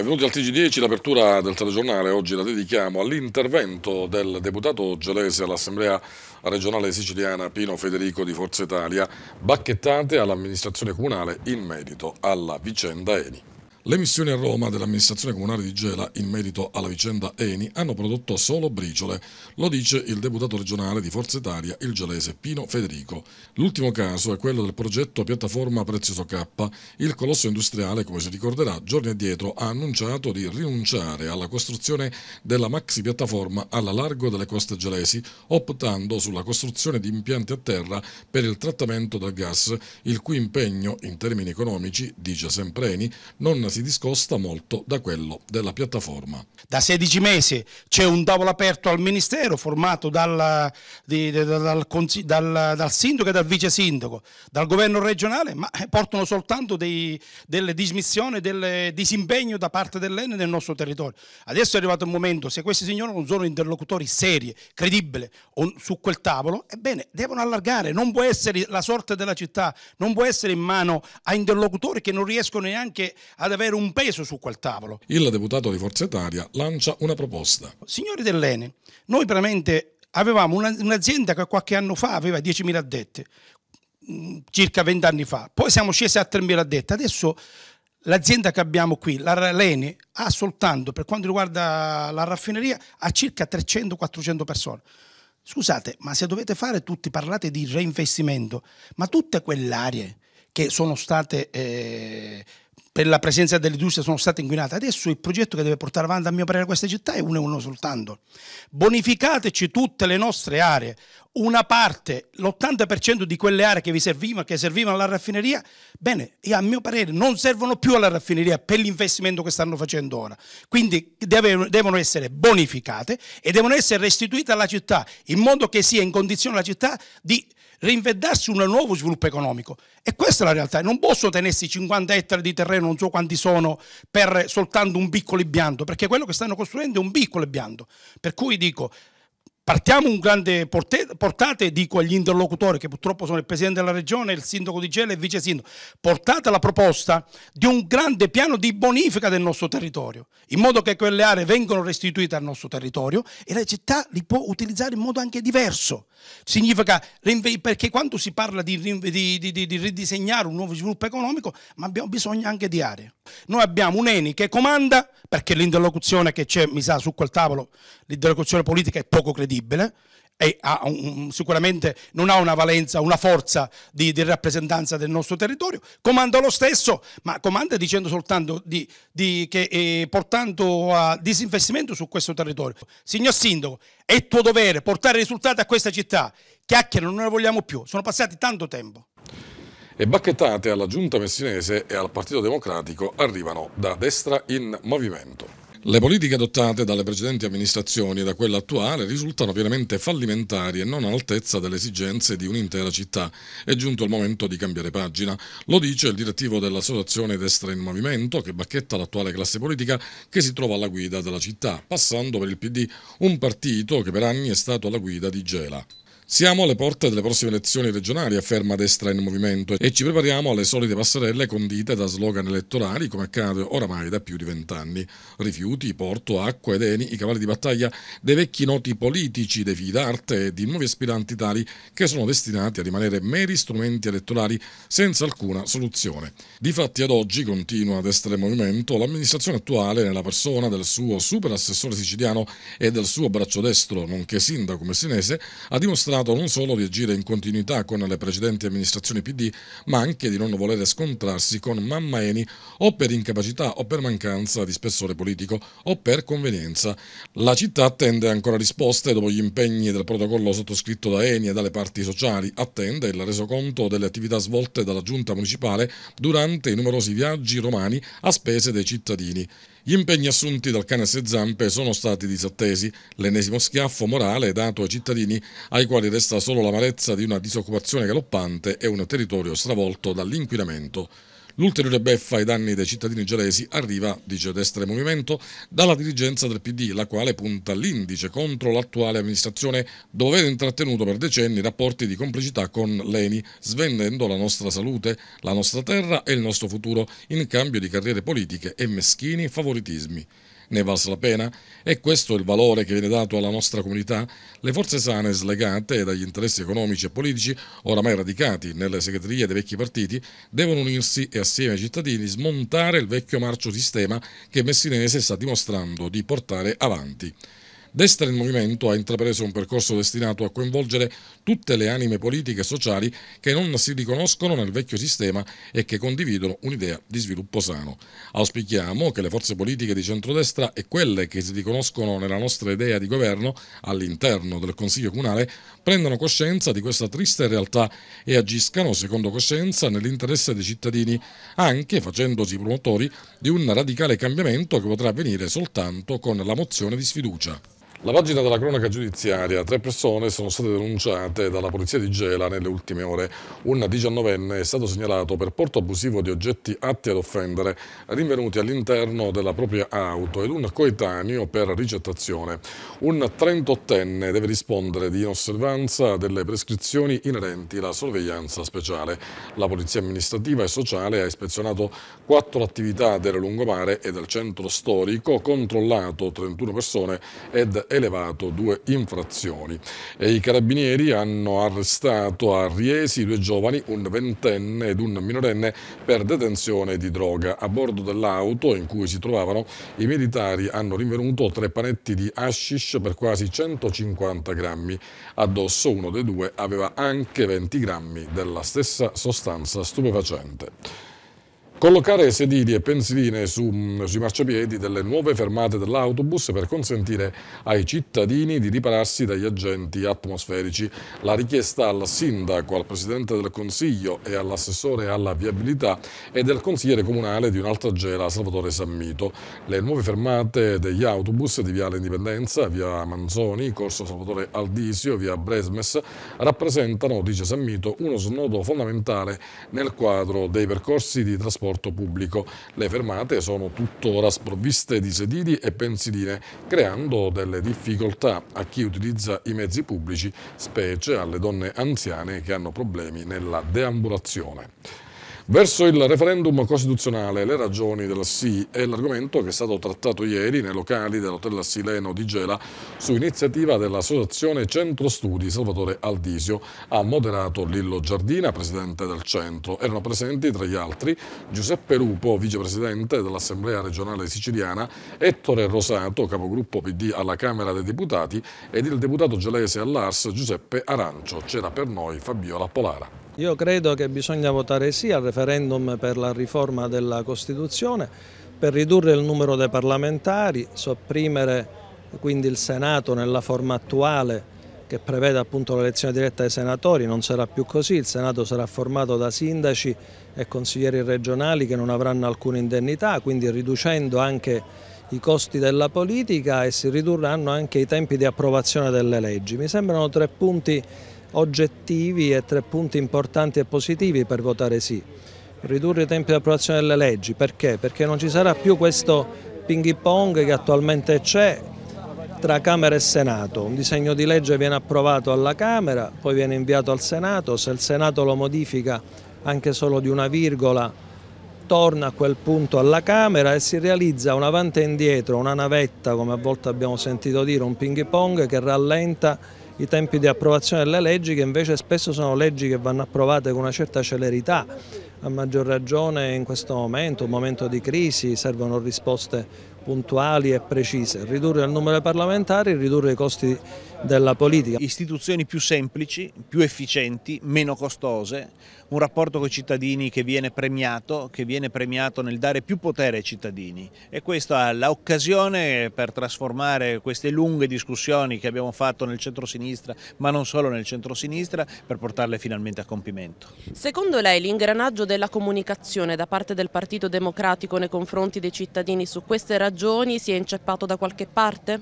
Benvenuti al TG10, l'apertura del telegiornale oggi la dedichiamo all'intervento del deputato gelese all'Assemblea regionale siciliana Pino Federico di Forza Italia, bacchettate all'amministrazione comunale in merito alla vicenda Eni. Le missioni a Roma dell'amministrazione comunale di Gela in merito alla vicenda Eni hanno prodotto solo briciole, lo dice il deputato regionale di Forza Italia, il gelese Pino Federico. L'ultimo caso è quello del progetto Piattaforma Prezioso K. Il colosso industriale, come si ricorderà, giorni addietro ha annunciato di rinunciare alla costruzione della maxi piattaforma alla largo delle coste gelesi, optando sulla costruzione di impianti a terra per il trattamento del gas, il cui impegno in termini economici, dice sempre Eni, non si prezzi discosta molto da quello della piattaforma. Da 16 mesi c'è un tavolo aperto al Ministero formato dal, di, dal, dal, dal sindaco e dal vice sindaco, dal governo regionale, ma eh, portano soltanto dei, delle dismissioni, del disimpegno da parte dell'ENE nel nostro territorio. Adesso è arrivato il momento, se questi signori non sono interlocutori seri, credibili su quel tavolo, ebbene devono allargare, non può essere la sorte della città, non può essere in mano a interlocutori che non riescono neanche ad avere avere un peso su quel tavolo. Il deputato di Forza Italia lancia una proposta. Signori dell'Ene, noi veramente avevamo un'azienda che qualche anno fa aveva 10.000 addetti, mm, circa 20 anni fa, poi siamo scesi a 3.000 addetti, adesso l'azienda che abbiamo qui, la Lene, ha soltanto per quanto riguarda la raffineria, ha circa 300-400 persone. Scusate, ma se dovete fare tutti, parlate di reinvestimento, ma tutte quelle aree che sono state... Eh, per la presenza dell'industria sono state inquinate. Adesso il progetto che deve portare avanti a mio parere questa città è uno e uno soltanto. Bonificateci tutte le nostre aree, una parte, l'80% di quelle aree che vi servivano, che servivano alla raffineria, bene, a mio parere non servono più alla raffineria per l'investimento che stanno facendo ora. Quindi deve, devono essere bonificate e devono essere restituite alla città in modo che sia in condizione la città di reinventarsi un nuovo sviluppo economico. E questa è la realtà. Non posso tenersi 50 ettari di terreno, non so quanti sono, per soltanto un piccolo impianto, perché quello che stanno costruendo è un piccolo impianto. Per cui dico, Partiamo un grande portate, dico agli interlocutori che purtroppo sono il Presidente della Regione, il Sindaco di Gela e il Vice Sindaco, portate la proposta di un grande piano di bonifica del nostro territorio, in modo che quelle aree vengano restituite al nostro territorio e la città li può utilizzare in modo anche diverso. Significa, perché quando si parla di, di, di, di ridisegnare un nuovo sviluppo economico, ma abbiamo bisogno anche di aree. Noi abbiamo un Eni che comanda, perché l'interlocuzione che c'è, mi sa, su quel tavolo, l'interlocuzione politica è poco credibile, e un, sicuramente non ha una valenza, una forza di, di, rappresentanza del nostro territorio, comanda lo stesso, ma comanda dicendo soltanto di, di, che eh, portando a disinvestimento su questo territorio. Signor Sindaco, è tuo dovere portare risultati a questa città, chiacchiere, non ne vogliamo più, sono passati tanto tempo e bacchettate alla giunta messinese e al Partito Democratico arrivano da destra in movimento. Le politiche adottate dalle precedenti amministrazioni e da quella attuale risultano pienamente fallimentari e non all'altezza delle esigenze di un'intera città. È giunto il momento di cambiare pagina. Lo dice il direttivo dell'associazione Destra in Movimento che bacchetta l'attuale classe politica che si trova alla guida della città, passando per il PD, un partito che per anni è stato alla guida di Gela. Siamo alle porte delle prossime elezioni regionali, afferma Destra in Movimento, e ci prepariamo alle solite passerelle condite da slogan elettorali come accade oramai da più di vent'anni. Rifiuti, porto, acqua ed eni, i cavalli di battaglia dei vecchi noti politici, dei fidi d'arte e di nuovi aspiranti tali che sono destinati a rimanere meri strumenti elettorali senza alcuna soluzione. Difatti ad oggi, continua Destra in Movimento, l'amministrazione attuale nella persona del suo super assessore siciliano e del suo braccio destro, nonché sindaco messinese, ha dimostrato accusato non solo di agire in continuità con le precedenti amministrazioni PD, ma anche di non volere scontrarsi con Mamma Eni o per incapacità o per mancanza di spessore politico o per convenienza. La città attende ancora risposte dopo gli impegni del protocollo sottoscritto da Eni e dalle parti sociali, attende il resoconto delle attività svolte dalla giunta municipale durante i numerosi viaggi romani a spese dei cittadini. Gli impegni assunti dal cane a sei zampe sono stati disattesi, l'ennesimo schiaffo morale dato ai cittadini ai quali resta solo l'amarezza di una disoccupazione galoppante e un territorio stravolto dall'inquinamento. L'ulteriore beffa ai danni dei cittadini gelesi arriva, dice Destra e Movimento, dalla dirigenza del PD, la quale punta l'indice contro l'attuale amministrazione dove aveva intrattenuto per decenni rapporti di complicità con l'ENI, svendendo la nostra salute, la nostra terra e il nostro futuro in cambio di carriere politiche e meschini favoritismi ne è valsa la pena? È questo il valore che viene dato alla nostra comunità? Le forze sane slegate dagli interessi economici e politici, oramai radicati nelle segreterie dei vecchi partiti, devono unirsi e assieme ai cittadini smontare il vecchio marcio sistema che Messinese sta dimostrando di portare avanti. Destra in Movimento ha intrapreso un percorso destinato a coinvolgere tutte le anime politiche e sociali che non si riconoscono nel vecchio sistema e che condividono un'idea di sviluppo sano. Auspichiamo che le forze politiche di centrodestra e quelle che si riconoscono nella nostra idea di governo all'interno del Consiglio Comunale prendano coscienza di questa triste realtà e agiscano secondo coscienza nell'interesse dei cittadini, anche facendosi promotori di un radicale cambiamento che potrà avvenire soltanto con la mozione di sfiducia. La pagina della cronaca giudiziaria, tre persone sono state denunciate dalla polizia di Gela nelle ultime ore. Un 19enne è stato segnalato per porto abusivo di oggetti atti ad offendere rinvenuti all'interno della propria auto ed un coetaneo per ricettazione. Un 38enne deve rispondere di inosservanza delle prescrizioni inerenti alla sorveglianza speciale. La polizia amministrativa e sociale ha ispezionato quattro attività del lungomare e del centro storico, controllato 31 persone ed elevato due infrazioni. E I carabinieri hanno arrestato a Riesi due giovani, un ventenne ed un minorenne, per detenzione di droga. A bordo dell'auto in cui si trovavano i militari hanno rinvenuto tre panetti di hashish per quasi 150 grammi. Addosso uno dei due aveva anche 20 grammi della stessa sostanza stupefacente. Collocare sedili e pensiline su, sui marciapiedi delle nuove fermate dell'autobus per consentire ai cittadini di ripararsi dagli agenti atmosferici. La richiesta al sindaco, al presidente del consiglio e all'assessore alla viabilità e del consigliere comunale di un'altra un'altagela Salvatore Sammito. Le nuove fermate degli autobus di Viale Indipendenza, Via Manzoni, Corso Salvatore Aldisio, Via Bresmes rappresentano, dice Sammito, uno snodo fondamentale nel quadro dei percorsi di trasporto trasporto pubblico. Le fermate sono tuttora sprovviste di sedili e pensiline, creando delle difficoltà a chi utilizza i mezzi pubblici, specie alle donne anziane che hanno problemi nella deambulazione. Verso il referendum costituzionale, le ragioni della sì è l'argomento che è stato trattato ieri nei locali dell'Hotel Sileno di Gela su iniziativa dell'Associazione Centro Studi Salvatore Aldisio. Ha moderato Lillo Giardina, presidente del centro. Erano presenti tra gli altri Giuseppe Lupo, vicepresidente dell'Assemblea regionale siciliana, Ettore Rosato, capogruppo PD alla Camera dei Deputati ed il deputato gelese all'Ars Giuseppe Arancio. C'era per noi Fabiola Polara. Io credo che bisogna votare sì al referendum per la riforma della Costituzione, per ridurre il numero dei parlamentari, sopprimere quindi il Senato nella forma attuale che prevede appunto l'elezione diretta dei senatori, non sarà più così, il Senato sarà formato da sindaci e consiglieri regionali che non avranno alcuna indennità, quindi riducendo anche i costi della politica e si ridurranno anche i tempi di approvazione delle leggi. Mi sembrano tre punti oggettivi e tre punti importanti e positivi per votare sì. Ridurre i tempi di approvazione delle leggi, perché? Perché non ci sarà più questo ping pong che attualmente c'è tra Camera e Senato. Un disegno di legge viene approvato alla Camera, poi viene inviato al Senato, se il Senato lo modifica anche solo di una virgola torna a quel punto alla Camera e si realizza un avanti e indietro, una navetta come a volte abbiamo sentito dire, un ping pong che rallenta i tempi di approvazione delle leggi che invece spesso sono leggi che vanno approvate con una certa celerità, a maggior ragione in questo momento, un momento di crisi, servono risposte puntuali e precise, ridurre il numero dei parlamentari e ridurre i costi della politica. Istituzioni più semplici, più efficienti, meno costose, un rapporto con i cittadini che viene premiato, che viene premiato nel dare più potere ai cittadini e questa è l'occasione per trasformare queste lunghe discussioni che abbiamo fatto nel centro-sinistra, ma non solo nel centro-sinistra, per portarle finalmente a compimento. Secondo lei l'ingranaggio della comunicazione da parte del Partito Democratico nei confronti dei cittadini su queste ragioni ragioni si è inceppato da qualche parte?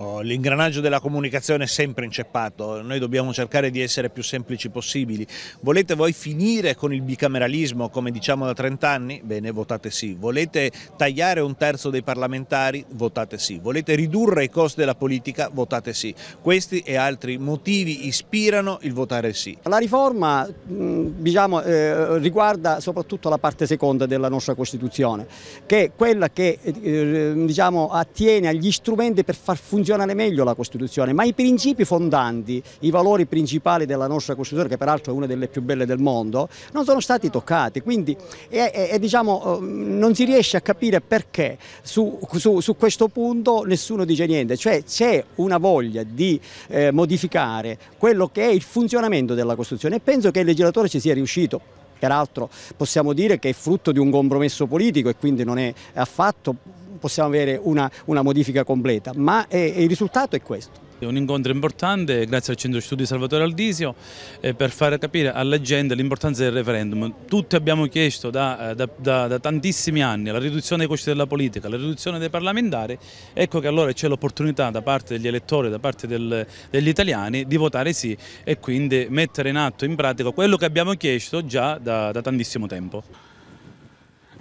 Oh, l'ingranaggio della comunicazione è sempre inceppato, noi dobbiamo cercare di essere più semplici possibili. Volete voi finire con il bicameralismo come diciamo da 30 anni? Bene, votate sì. Volete tagliare un terzo dei parlamentari? Votate sì. Volete ridurre i costi della politica? Votate sì. Questi e altri motivi ispirano il votare sì. La riforma mm, diciamo, eh, riguarda soprattutto la parte seconda della nostra Costituzione, che è quella che eh, eh, diciamo, attiene agli strumenti per far funzionare funzionare meglio la Costituzione, ma i principi fondanti, i valori principali della nostra Costituzione, che peraltro è una delle più belle del mondo, non sono stati toccati, quindi è, è, è, diciamo, eh, non si riesce a capire perché su, su, su, questo punto nessuno dice niente, cioè c'è una voglia di eh, modificare quello che è il funzionamento della Costituzione e penso che il legislatore ci sia riuscito peraltro possiamo dire che è frutto di un compromesso politico e quindi non è affatto possiamo avere una, una modifica completa, ma è, il risultato è questo. È Un incontro importante grazie al Centro Studi Salvatore Aldisio eh, per far capire alla gente l'importanza del referendum. Tutti abbiamo chiesto da, eh, da, da, da, tantissimi anni la riduzione dei costi della politica, la riduzione dei parlamentari, ecco che allora c'è l'opportunità da parte degli elettori, da parte del, degli italiani di votare sì e quindi mettere in atto, in pratica, quello che abbiamo chiesto già da tantissimo tempo.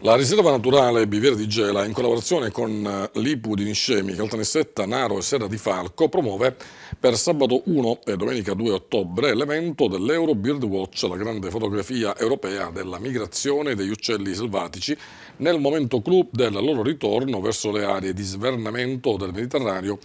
La riserva naturale Biviera di Gela, in collaborazione con eh, l'IPU di Niscemi, Caltanissetta, Naro e Serra di Falco, promuove per sabato 1 e domenica 2 ottobre l'evento dell'Euro Bird Watch, la grande fotografia europea della migrazione degli uccelli selvatici, nel momento clou del loro ritorno verso le aree di svernamento del Mediterraneo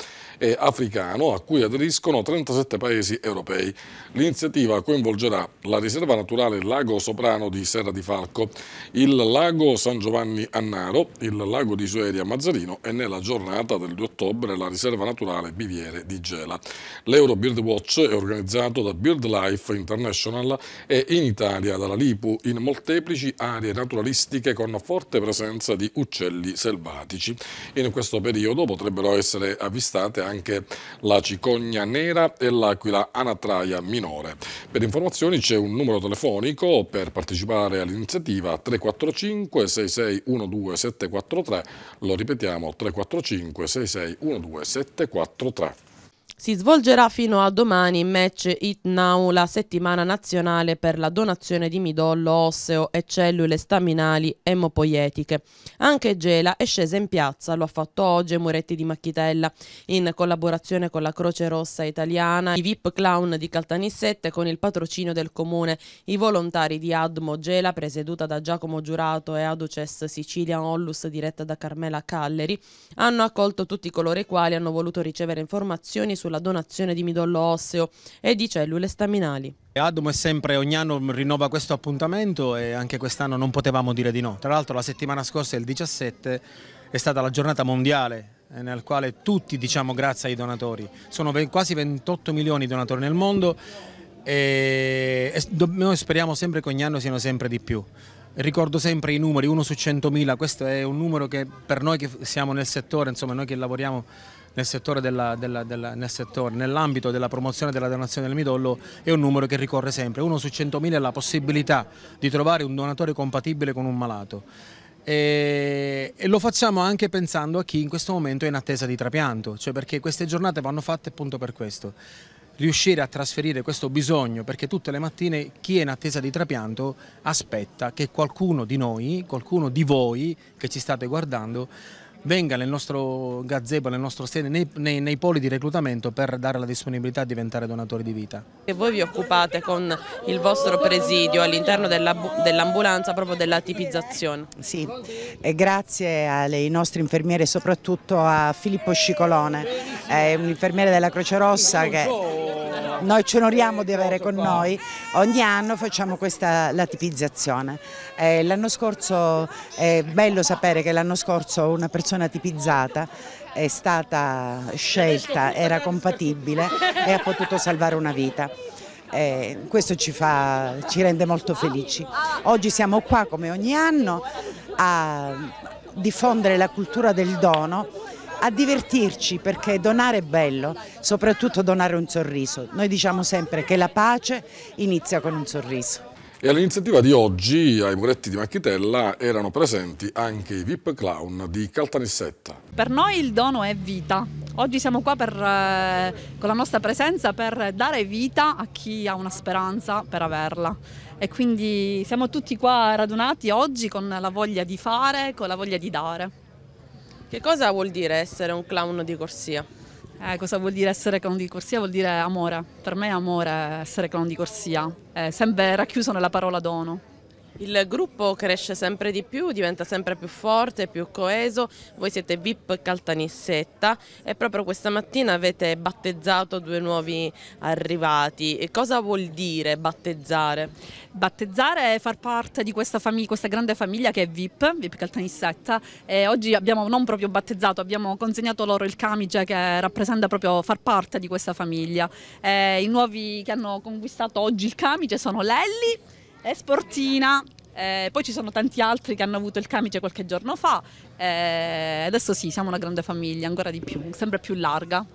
e africano a cui aderiscono 37 paesi europei. L'iniziativa coinvolgerà la riserva naturale Lago Soprano di Serra di Falco, il Lago San Giovanni Annaro, il Lago di Sueri a Mazzarino e nella giornata del 2 ottobre la riserva naturale Biviere di Gela. L'Euro Bird Watch è organizzato da Bird Life International e in Italia dalla Lipu in molteplici aree naturalistiche con forte presenza di uccelli selvatici. In questo periodo potrebbero essere avvistate anche anche la cicogna nera e l'aquila anatraia minore. Per informazioni c'è un numero telefonico per partecipare all'iniziativa 345 6612 743, lo ripetiamo 345 6612 743. Si svolgerà fino a domani in match It Now la settimana nazionale per la donazione di midollo osseo e cellule staminali emopoietiche. Anche Gela è scesa in piazza, lo ha fatto oggi Muretti di Macchitella, in collaborazione con la Croce Rossa Italiana, i VIP Clown di Caltanissette con il patrocinio del comune, i volontari di Admo Gela presieduta da Giacomo Giurato e Aduces Sicilia Ollus diretta da Carmela Calleri, hanno accolto tutti coloro i quali hanno voluto ricevere informazioni sulla sulla donazione di midollo osseo e di cellule staminali. Adum è sempre ogni anno rinnova questo appuntamento e anche quest'anno non potevamo dire di no. Tra l'altro la settimana scorsa, il 17, è stata la giornata mondiale eh, nel quale tutti diciamo grazie ai donatori. Sono quasi 28 milioni di donatori nel mondo e noi speriamo sempre che ogni anno siano sempre di più. Ricordo sempre i numeri, uno su 100.000, questo è un numero che per noi che siamo nel settore, insomma noi che lavoriamo nel settore nell'ambito della promozione della donazione del midollo è un numero che ricorre sempre. Uno su 100.000 è la possibilità di trovare un donatore compatibile con un malato. E, lo facciamo anche pensando a chi in questo momento è in attesa di trapianto, cioè perché queste giornate vanno fatte appunto per questo riuscire a trasferire questo bisogno perché tutte le mattine chi è in attesa di trapianto aspetta che qualcuno di noi, qualcuno di voi che ci state guardando venga nel nostro gazebo, nel nostro sede, nei, nei, nei, poli di reclutamento per dare la disponibilità a diventare donatori di vita. E voi vi occupate con il vostro presidio all'interno dell'ambulanza dell proprio della tipizzazione? Sì, e grazie ai nostri infermieri e soprattutto a Filippo Scicolone, un infermiere della Croce Rossa che noi ci onoriamo di avere con noi, ogni anno facciamo questa latipizzazione. Eh, l'anno scorso è bello sapere che l'anno scorso una persona persona tipizzata è stata scelta, era compatibile e ha potuto salvare una vita. Eh, questo ci, fa, ci rende molto felici. Oggi siamo qua come ogni anno a diffondere la cultura del dono a divertirci perché donare è bello, soprattutto donare un sorriso. Noi diciamo sempre che la pace inizia con un sorriso. E all'iniziativa di oggi, ai muretti di Macchitella, erano presenti anche i VIP clown di Caltanissetta. Per noi il dono è vita. Oggi siamo qua per, eh, con la nostra presenza per dare vita a chi ha una speranza per averla. E quindi siamo tutti qua radunati oggi con la voglia di fare, con la voglia di dare. Che cosa vuol dire essere un clown di corsia? Eh, cosa vuol dire essere clown di corsia? Vuol dire amore. Per me è amore essere clown di corsia. È sempre racchiuso nella parola dono. Il gruppo cresce sempre di più, diventa sempre più forte, più coeso. Voi siete VIP Caltanissetta e proprio questa mattina avete battezzato due nuovi arrivati. E cosa vuol dire battezzare? Battezzare è far parte di questa, famig questa grande famiglia che è VIP, VIP Caltanissetta. E oggi abbiamo non proprio battezzato, abbiamo consegnato loro il camice che rappresenta proprio far parte di questa famiglia. E I nuovi che hanno conquistato oggi il camice sono Lelli è sportina. Eh, poi ci sono tanti altri che hanno avuto il camice qualche giorno fa. Eh, adesso sì, siamo una grande famiglia, ancora di più, sempre più larga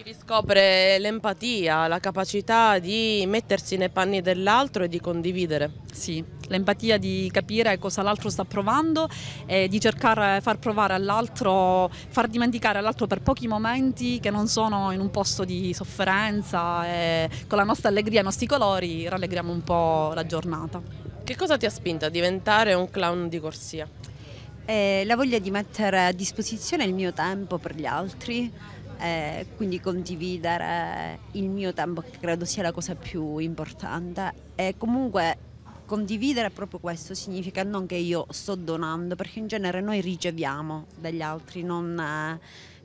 si riscopre l'empatia, la capacità di mettersi nei panni dell'altro e di condividere. Sì, l'empatia di capire cosa l'altro sta provando e di cercare di far provare all'altro, far dimenticare all'altro per pochi momenti che non sono in un posto di sofferenza e con la nostra allegria, e i nostri colori rallegriamo un po' la giornata. Che cosa ti ha spinto a diventare un clown di corsia? Eh, la voglia di mettere a disposizione il mio tempo per gli altri eh, quindi condividere il mio tempo che credo sia la cosa più importante e comunque condividere proprio questo significa non che io sto donando perché in genere noi riceviamo dagli altri non, eh,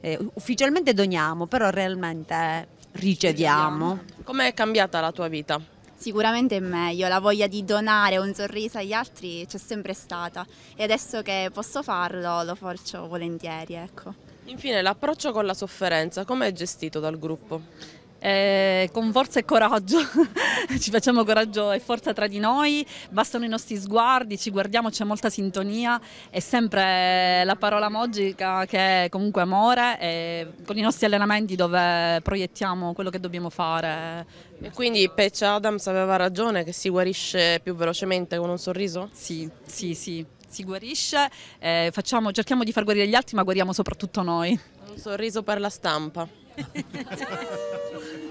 eh, ufficialmente doniamo però realmente riceviamo come è cambiata la tua vita? Sicuramente è meglio, la voglia di donare un sorriso agli altri c'è sempre stata e adesso che posso farlo lo faccio volentieri, ecco. Infine l'approccio con la sofferenza, come è gestito dal gruppo? Eh, con forza e coraggio, ci facciamo coraggio e forza tra di noi, bastano i nostri sguardi, ci guardiamo, c'è molta sintonia, è sempre la parola magica che è comunque amore, e eh, con i nostri allenamenti dove proiettiamo quello che dobbiamo fare. E quindi Patch Adams aveva ragione che si guarisce più velocemente con un sorriso? Sì, sì, sì si guarisce, eh, facciamo, cerchiamo di far guarire gli altri ma guariamo soprattutto noi. Un sorriso per la stampa.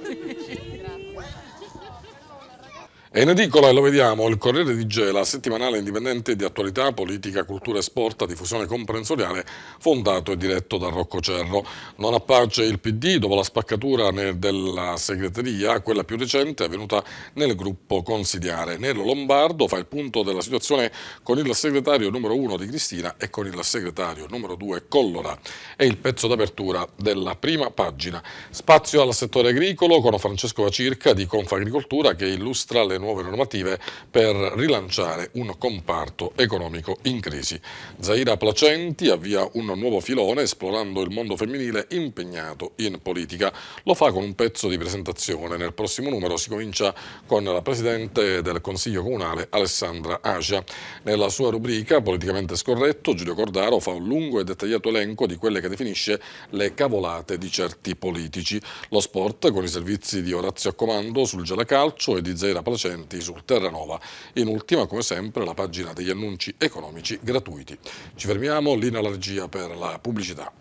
È in edicola e lo vediamo il Corriere di Gela, settimanale indipendente di attualità, politica, cultura e sport a diffusione comprensoriale, fondato e diretto da Rocco Cerro. Non appace il PD dopo la spaccatura della segreteria, quella più recente avvenuta nel gruppo consigliare. Nero Lombardo fa il punto della situazione con il segretario numero 1 di Cristina e con il segretario numero 2 Collora. È il pezzo d'apertura della prima pagina. Spazio al settore agricolo con Francesco Vacirca di Confagricoltura che illustra le nuove normative per rilanciare un comparto economico in crisi. Zaira Placenti avvia un nuovo filone esplorando il mondo femminile impegnato in politica. Lo fa con un pezzo di presentazione. Nel prossimo numero si comincia con la Presidente del Consiglio Comunale Alessandra Asia. Nella sua rubrica Politicamente scorretto Giulio Cordaro fa un lungo e dettagliato elenco di quelle che definisce le cavolate di certi politici. Lo sport con i servizi di Orazio Comando sul gelacalcio e di Zaira Placenti presenti sul Terranova. In ultima, come sempre, la pagina degli annunci economici gratuiti. Ci fermiamo, linea alla per la pubblicità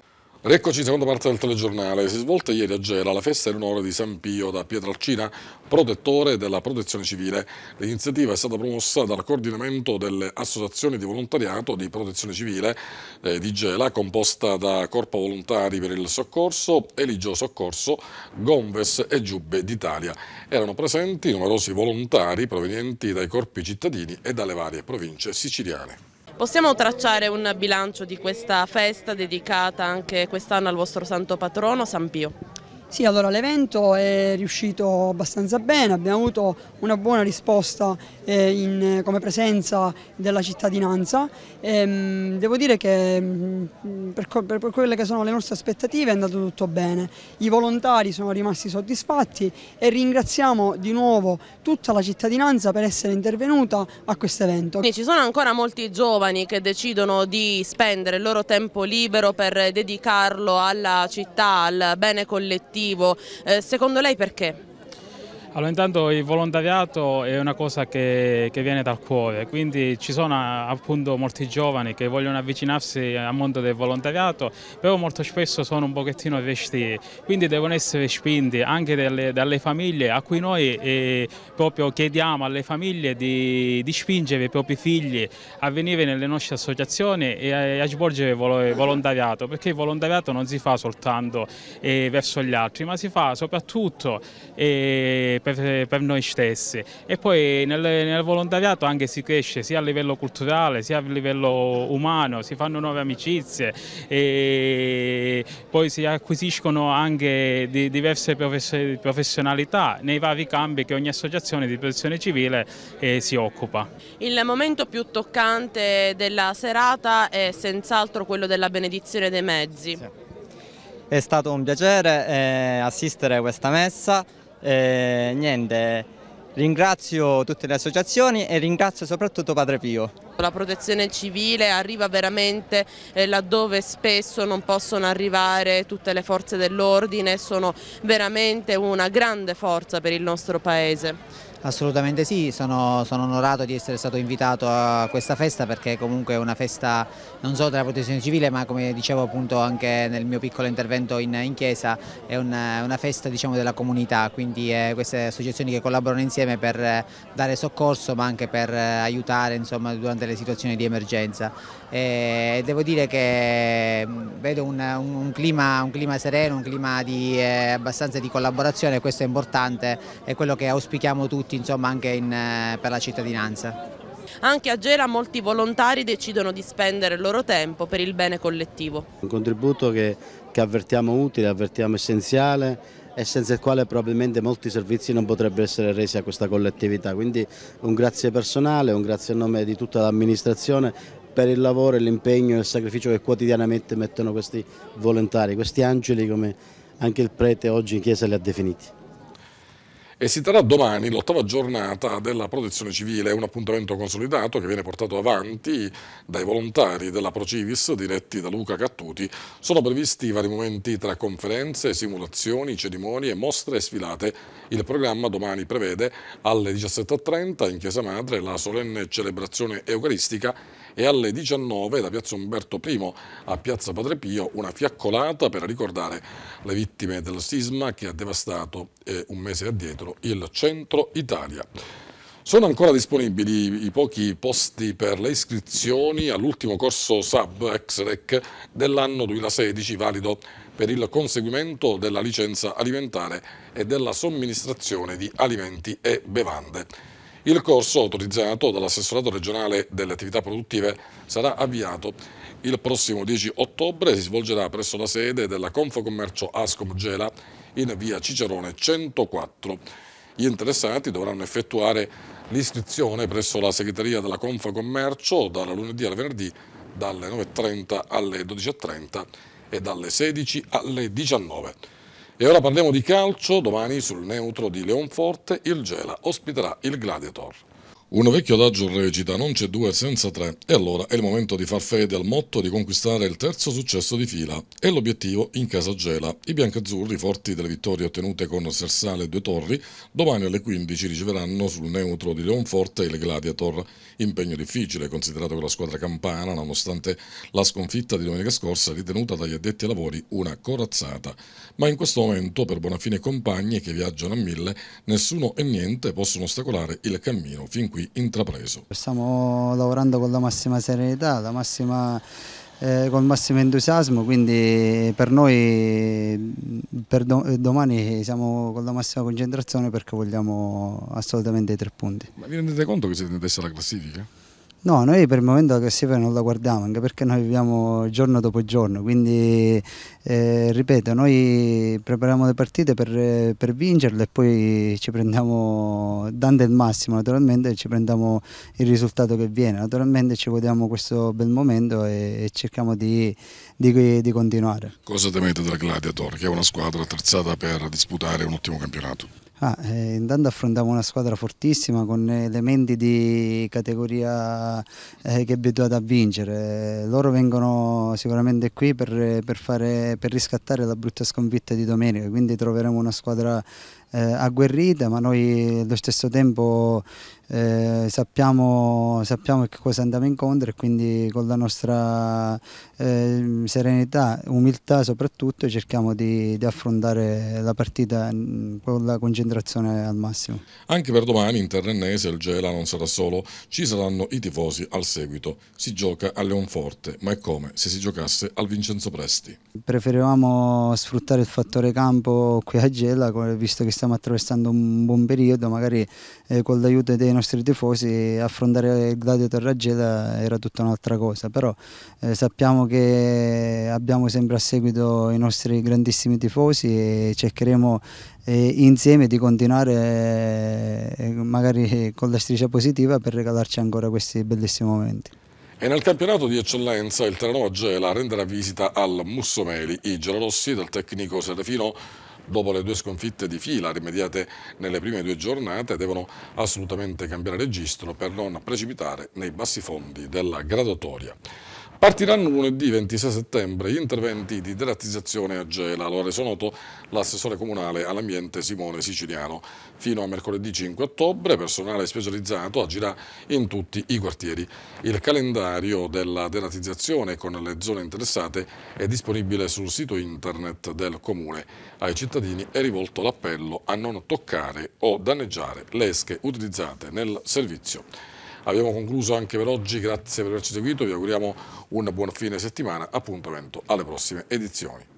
in seconda parte del telegiornale. Si svolta ieri a Gela la festa in onore di San Pio da Pietralcina, protettore della protezione civile. L'iniziativa è stata promossa dal coordinamento delle associazioni di volontariato di protezione civile eh, di Gela, composta da Corpo Volontari per il Soccorso, Eligio Soccorso, Gonves e Giubbe d'Italia. Erano presenti numerosi volontari provenienti dai corpi cittadini e dalle varie province siciliane. Possiamo tracciare un bilancio di questa festa dedicata anche quest'anno al vostro santo patrono San Pio? Sì, allora l'evento è riuscito abbastanza bene, abbiamo avuto una buona risposta eh, in, come presenza della cittadinanza. E, ehm, devo dire che mm, per, per, per, quelle che sono le nostre aspettative è andato tutto bene. I volontari sono rimasti soddisfatti e ringraziamo di nuovo tutta la cittadinanza per essere intervenuta a questo evento. Ci sono ancora molti giovani che decidono di spendere il loro tempo libero per dedicarlo alla città, al bene collettivo. Eh, secondo lei perché? Allora intanto il volontariato è una cosa che, che, viene dal cuore, quindi ci sono appunto molti giovani che vogliono avvicinarsi al mondo del volontariato, però molto spesso sono un pochettino resti, quindi devono essere spinti anche dalle, dalle famiglie a cui noi eh, proprio chiediamo alle famiglie di, di, spingere i propri figli a venire nelle nostre associazioni e a, a svolgere il volontariato, perché il volontariato non si fa soltanto eh, verso gli altri, ma si fa soprattutto eh, per, per noi stessi e poi nel, nel, volontariato anche si cresce sia a livello culturale sia a livello umano, si fanno nuove amicizie e poi si acquisiscono anche di, diverse professionalità nei vari campi che ogni associazione di protezione civile eh, si occupa. Il momento più toccante della serata è senz'altro quello della benedizione dei mezzi. Sì. È stato un piacere eh, assistere a questa messa eh, niente, ringrazio tutte le associazioni e ringrazio soprattutto Padre Pio. La protezione civile arriva veramente eh, laddove spesso non possono arrivare tutte le forze dell'ordine, sono veramente una grande forza per il nostro Paese. Assolutamente sì, sono, sono, onorato di essere stato invitato a questa festa perché comunque è una festa non solo della protezione civile ma come dicevo appunto anche nel mio piccolo intervento in, in chiesa è una, una festa diciamo, della comunità quindi eh, queste associazioni che collaborano insieme per eh, dare soccorso ma anche per eh, aiutare insomma, durante le situazioni di emergenza eh, devo dire che mm, vedo un, un, un, clima, un clima, sereno, un clima di, eh, abbastanza di collaborazione, questo è importante, è quello che auspichiamo tutti insomma, anche in, eh, per la cittadinanza. Anche a Gela molti volontari decidono di spendere il loro tempo per il bene collettivo. Un contributo che, che avvertiamo utile, avvertiamo essenziale e senza il quale probabilmente molti servizi non potrebbero essere resi a questa collettività. Quindi un grazie personale, un grazie a nome di tutta l'amministrazione per il lavoro e l'impegno e il sacrificio che quotidianamente mettono questi volontari, questi angeli come anche il prete oggi in chiesa li ha definiti. E si terrà domani l'ottava giornata della protezione civile, un appuntamento consolidato che viene portato avanti dai volontari della Procivis diretti da Luca Cattuti. Sono previsti vari momenti tra conferenze, simulazioni, cerimonie, mostre e sfilate. Il programma domani prevede alle 17.30 in Chiesa Madre la solenne celebrazione eucaristica e alle 19 da Piazza Umberto I a Piazza Padre Pio una fiaccolata per ricordare le vittime del sisma che ha devastato eh, un mese addietro il centro Italia. Sono ancora disponibili i pochi posti per le iscrizioni all'ultimo corso SAB ex dell'anno 2016 valido per il conseguimento della licenza alimentare e della somministrazione di alimenti e bevande. Il corso, autorizzato dall'assessorato regionale delle attività produttive, sarà avviato il prossimo 10 ottobre e si svolgerà presso la sede della Confocommercio Ascom Gela in via Cicerone 104. Gli interessati dovranno effettuare l'iscrizione presso la segreteria della Confocommercio dalla lunedì al venerdì dalle 9.30 alle 12.30 e dalle 16 alle 19. E ora parliamo di calcio, domani sul neutro di Leonforte il Gela ospiterà il Gladiator. Un vecchio adagio recita non c'è due senza tre e allora è il momento di far fede al motto di conquistare il terzo successo di fila e l'obiettivo in casa Gela. I biancazzurri, forti delle vittorie ottenute con Sersale e Due Torri, domani alle 15 riceveranno sul neutro di Leonforte il Gladiator. Impegno difficile considerato che la squadra campana, nonostante la sconfitta di domenica scorsa, è ritenuta dagli addetti ai lavori una corazzata. Ma in questo momento per buona fine compagni che viaggiano a mille, nessuno e niente possono ostacolare il cammino fin qui avvi intrapreso. Stiamo lavorando con la massima serenità, la massima eh, col massimo entusiasmo, quindi per noi per domani siamo con la massima concentrazione perché vogliamo assolutamente i tre punti. Ma vi rendete conto che siete in testa alla classifica? No, noi per il momento la classifica non la guardiamo, anche perché noi viviamo giorno dopo giorno, quindi eh, ripeto, noi prepariamo le partite per, per, vincerle e poi ci prendiamo, dando il massimo naturalmente, ci prendiamo il risultato che viene, naturalmente ci godiamo questo bel momento e, e cerchiamo di, di, di continuare. Cosa temete dal Gladiator, che è una squadra attrezzata per disputare un ottimo campionato? Ah, eh, intanto affrontiamo una squadra fortissima con elementi di categoria eh, che è abituata a vincere. Loro vengono sicuramente qui per, per, fare, per riscattare la brutta sconfitta di domenica, quindi troveremo una squadra eh, agguerrita, ma noi allo stesso tempo eh, sappiamo, sappiamo, che cosa andiamo incontro e quindi con la nostra eh, serenità, umiltà soprattutto cerchiamo di, di affrontare la partita mm, con la concentrazione al massimo. Anche per domani in Terrennese il Gela non sarà solo, ci saranno i tifosi al seguito. Si gioca a Leonforte, ma è come se si giocasse al Vincenzo Presti. Preferivamo sfruttare il fattore campo qui a Gela, visto che stiamo attraversando un buon periodo, magari eh, con l'aiuto dei dei nostri tifosi affrontare il Gladio Torragela era tutta un'altra cosa, però eh, sappiamo che abbiamo sempre a seguito i nostri grandissimi tifosi e cercheremo eh, insieme di continuare eh, magari con la striscia positiva per regalarci ancora questi bellissimi momenti. E nel campionato di eccellenza il Terreno Gela renderà visita al Mussomeli, i gelorossi del tecnico Serafino dopo le due sconfitte di fila rimediate nelle prime due giornate, devono assolutamente cambiare registro per non precipitare nei bassi fondi della graduatoria. Partiranno lunedì 26 settembre gli interventi di derattizzazione a Gela, lo ha reso noto l'assessore comunale all'ambiente Simone Siciliano. Fino a mercoledì 5 ottobre personale specializzato agirà in tutti i quartieri. Il calendario della deratizzazione con le zone interessate è disponibile sul sito internet del comune. Ai cittadini è rivolto l'appello a non toccare o danneggiare le esche utilizzate nel servizio. Abbiamo concluso anche per oggi, grazie per averci seguito, vi auguriamo un buon fine settimana, appuntamento alle prossime edizioni.